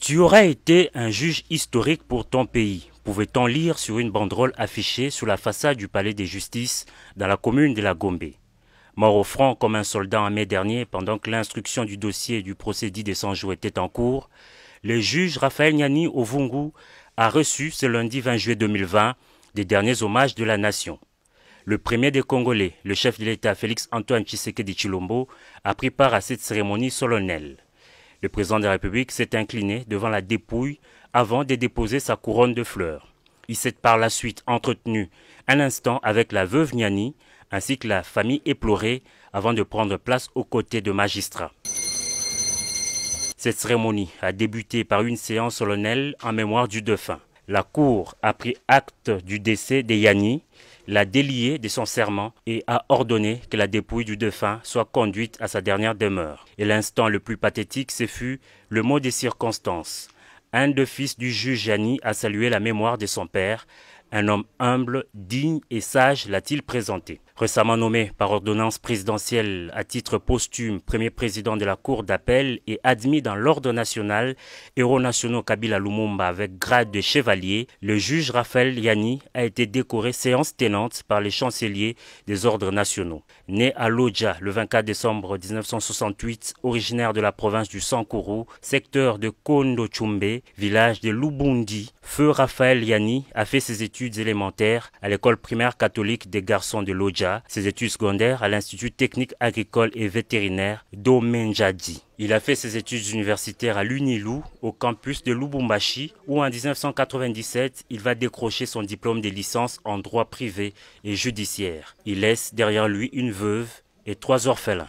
Tu aurais été un juge historique pour ton pays, pouvait-on lire sur une banderole affichée sur la façade du palais des justices dans la commune de la Gombe. Mort au front comme un soldat en mai dernier pendant que l'instruction du dossier du procédé des 100 jours était en cours, le juge Raphaël Niani Ovungu a reçu ce lundi 20 juillet 2020 des derniers hommages de la nation. Le premier des Congolais, le chef de l'État Félix Antoine de Chilombo, a pris part à cette cérémonie solennelle. Le président de la République s'est incliné devant la dépouille avant de déposer sa couronne de fleurs. Il s'est par la suite entretenu un instant avec la veuve Niani ainsi que la famille éplorée avant de prendre place aux côtés de magistrats. Cette cérémonie a débuté par une séance solennelle en mémoire du dauphin. La Cour a pris acte du décès de Yanni, l'a délié de son serment et a ordonné que la dépouille du défunt soit conduite à sa dernière demeure. Et l'instant le plus pathétique, ce fut le mot des circonstances. Un de fils du juge Yanni a salué la mémoire de son père. Un homme humble, digne et sage l'a-t-il présenté. Récemment nommé par ordonnance présidentielle à titre posthume premier président de la Cour d'appel et admis dans l'ordre national, héros nationaux Kabila Lumumba avec grade de chevalier, le juge Raphaël Yani a été décoré séance tenante par les chanceliers des ordres nationaux. Né à Lodja le 24 décembre 1968, originaire de la province du Sankourou, secteur de kondo village de Lubundi, feu Raphaël Yani a fait ses études élémentaires à l'école primaire catholique des garçons de Lodja ses études secondaires à l'Institut technique agricole et vétérinaire d'Omenjadi. Il a fait ses études universitaires à l'UNILU, au campus de Lubumbashi, où en 1997, il va décrocher son diplôme de licence en droit privé et judiciaire. Il laisse derrière lui une veuve et trois orphelins.